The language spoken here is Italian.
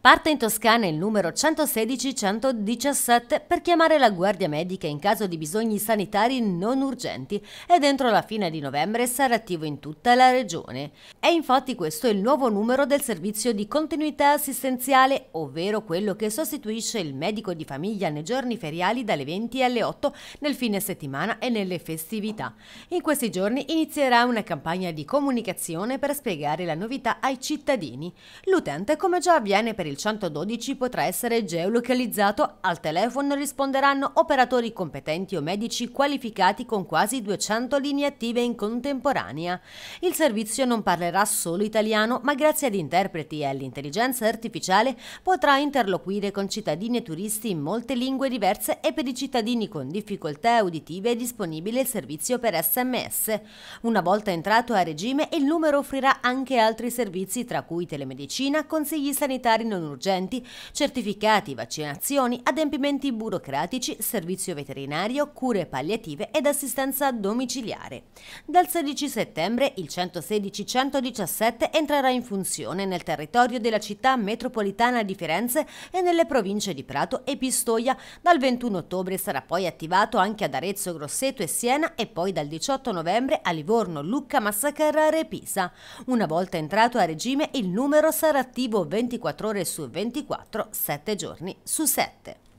parte in Toscana il numero 116-117 per chiamare la guardia medica in caso di bisogni sanitari non urgenti e entro la fine di novembre sarà attivo in tutta la regione. È infatti questo il nuovo numero del servizio di continuità assistenziale, ovvero quello che sostituisce il medico di famiglia nei giorni feriali dalle 20 alle 8 nel fine settimana e nelle festività. In questi giorni inizierà una campagna di comunicazione per spiegare la novità ai cittadini. L'utente, come già avviene per per il 112 potrà essere geolocalizzato, al telefono risponderanno operatori competenti o medici qualificati con quasi 200 linee attive in contemporanea. Il servizio non parlerà solo italiano, ma grazie ad interpreti e all'intelligenza artificiale potrà interloquire con cittadini e turisti in molte lingue diverse e per i cittadini con difficoltà uditive è disponibile il servizio per sms. Una volta entrato a regime il numero offrirà anche altri servizi tra cui telemedicina, consigli sanitari non urgenti, certificati, vaccinazioni, adempimenti burocratici, servizio veterinario, cure palliative ed assistenza domiciliare. Dal 16 settembre il 116-117 entrerà in funzione nel territorio della città metropolitana di Firenze e nelle province di Prato e Pistoia. Dal 21 ottobre sarà poi attivato anche ad Arezzo, Grosseto e Siena e poi dal 18 novembre a Livorno, Lucca, Massa Carrara e Pisa. Una volta entrato a regime il numero sarà attivo 24 ore su 24, 7 giorni su 7.